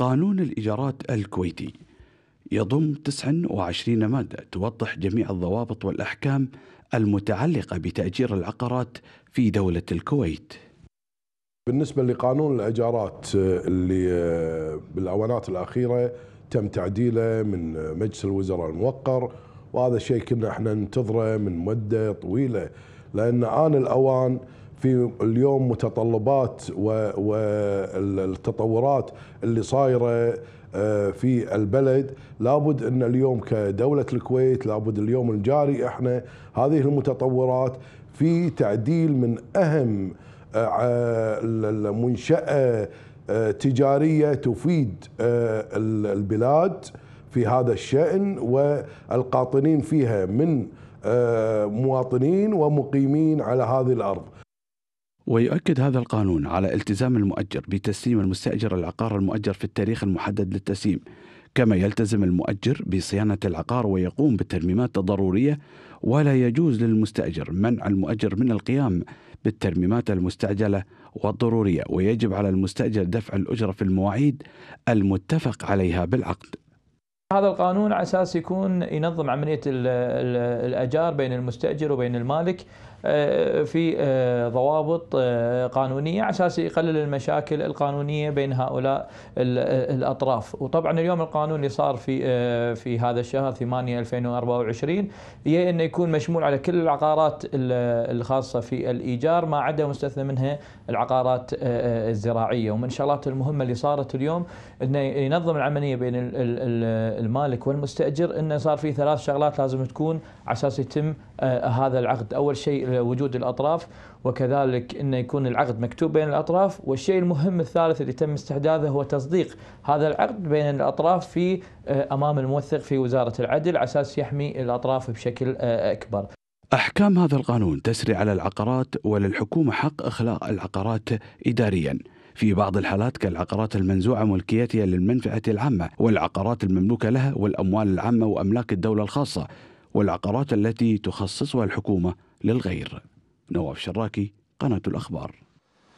قانون الإيجارات الكويتي يضم 29 مادة توضح جميع الضوابط والأحكام المتعلقة بتأجير العقارات في دولة الكويت بالنسبة لقانون الإيجارات آه، اللي آه، بالأوانات الأخيرة تم تعديله من آه، مجلس الوزراء الموقر وهذا الشيء كنا احنا ننتظره من مدة طويلة لأن آن الأوان في اليوم متطلبات والتطورات اللي صايره آه، في البلد لابد ان اليوم كدوله الكويت لابد اليوم الجاري احنا هذه المتطورات في تعديل من اهم آه، المنشاه آه، تجاريه تفيد البلاد في هذا الشان والقاطنين فيها من مواطنين ومقيمين على هذه الارض ويؤكد هذا القانون على التزام المؤجر بتسليم المستأجر العقار المؤجر في التاريخ المحدد للتسليم كما يلتزم المؤجر بصيانة العقار ويقوم بالترميمات الضرورية ولا يجوز للمستأجر منع المؤجر من القيام بالترميمات المستعجلة والضرورية ويجب على المستأجر دفع الأجرة في المواعيد المتفق عليها بالعقد هذا القانون على اساس يكون ينظم عمليه الاجار بين المستاجر وبين المالك آه، في آه، ضوابط آه، قانونيه على اساس يقلل المشاكل القانونيه بين هؤلاء الاطراف، وطبعا اليوم القانون اللي صار في في هذا الشهر 8 2024 هي انه يكون مشمول على كل العقارات الخاصه في الايجار ما عدا مستثنى منها العقارات الزراعيه، ومن الشغلات المهمه اللي صارت اليوم انه ينظم العمليه بين المالك والمستاجر انه صار في ثلاث شغلات لازم تكون على اساس يتم آه، هذا العقد، اول شيء وجود الاطراف وكذلك انه يكون العقد مكتوب بين الاطراف، والشيء المهم الثالث اللي تم استحداثه هو تصديق هذا العقد بين الاطراف في آه، امام الموثق في وزاره العدل على اساس يحمي الاطراف بشكل آه، اكبر. احكام هذا القانون تسري على العقارات وللحكومه حق اخلاء العقارات اداريا. في بعض الحالات كالعقارات المنزوعة ملكيتها للمنفعة العامة والعقارات المملوكة لها والأموال العامة وأملاك الدولة الخاصة والعقارات التي تخصصها الحكومة للغير نواف شراكي قناة الأخبار